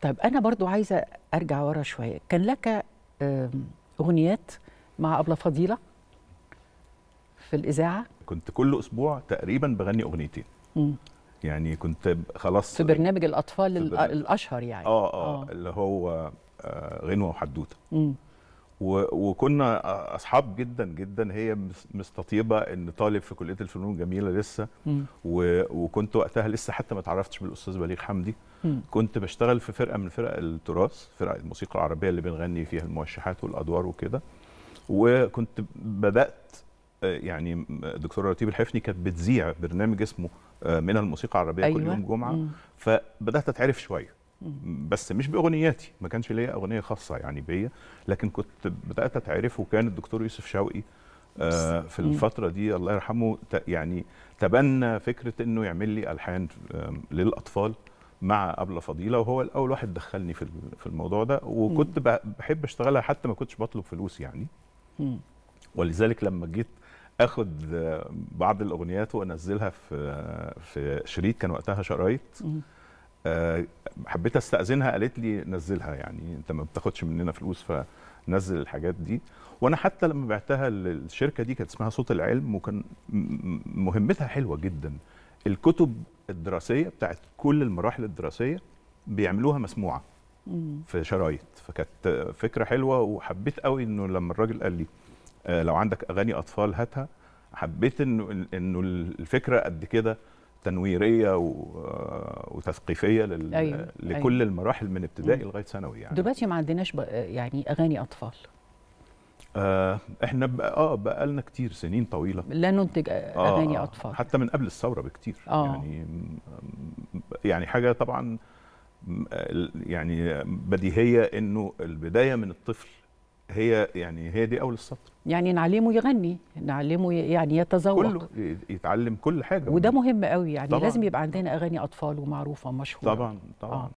طيب انا برضو عايزه ارجع ورا شويه كان لك اغنيات مع ابله فضيله في الاذاعه كنت كل اسبوع تقريبا بغني اغنيتين مم. يعني كنت خلاص في برنامج الاطفال في برنامج. الاشهر يعني اه اه, آه. اللي هو آه، غنوه وحدوته وكنا اصحاب جدا جدا هي مستطيبه ان طالب في كليه الفنون الجميله لسه وكنت وقتها لسه حتى ما اتعرفتش بالاستاذ بليغ حمدي م. كنت بشتغل في فرقه من فرق التراث فرقه الموسيقى العربيه اللي بنغني فيها الموشحات والادوار وكده وكنت بدات آه، يعني الدكتوره رتيب الحفني كانت بتذيع برنامج اسمه آه، من الموسيقى العربيه أيوة. كل يوم جمعه م. فبدات اتعرف شويه بس مش باغنياتي ما كانش ليا اغنيه خاصه يعني بيا لكن كنت بدات اتعرفه كان الدكتور يوسف شوقي آه في الفتره دي الله يرحمه يعني تبنى فكره انه يعمل لي الحان للاطفال مع أبلة فضيلة وهو الأول واحد دخلني في في الموضوع ده وكنت بحب أشتغلها حتى ما كنتش بطلب فلوس يعني ولذلك لما جيت اخد آه، بعض الاغنيات وانزلها في آه، في شريط كان وقتها شرايط آه، حبيت استاذنها قالت لي نزلها يعني انت ما بتاخدش مننا فلوس فنزل الحاجات دي وانا حتى لما بعتها للشركه دي كانت اسمها صوت العلم وكان مهمتها حلوه جدا الكتب الدراسيه بتاعت كل المراحل الدراسيه بيعملوها مسموعه في شرايط فكانت فكره حلوه وحبيت قوي انه لما الراجل قال لي آه، لو عندك اغاني اطفال هاتها حبيت انه انه الفكره قد كده تنويريه وتثقيفيه لل... أيوة. لكل أيوة. المراحل من ابتدائي لغايه ثانوي يعني دلوقتي ما عندناش يعني اغاني اطفال آه احنا بقى اه بقى لنا كتير سنين طويله لا ننتج آه، اغاني آه اطفال حتى من قبل الثوره بكتير آه. يعني يعني حاجه طبعا يعني بديهيه انه البدايه من الطفل هي يعني هي دي اول السطر يعني نعلمه يغني نعلمه يعني يتذوق كله يتعلم كل حاجه وده مهم قوي يعني طبعًا. لازم يبقى عندنا اغاني اطفال ومعروفه ومشهوره طبعا طبعا آه.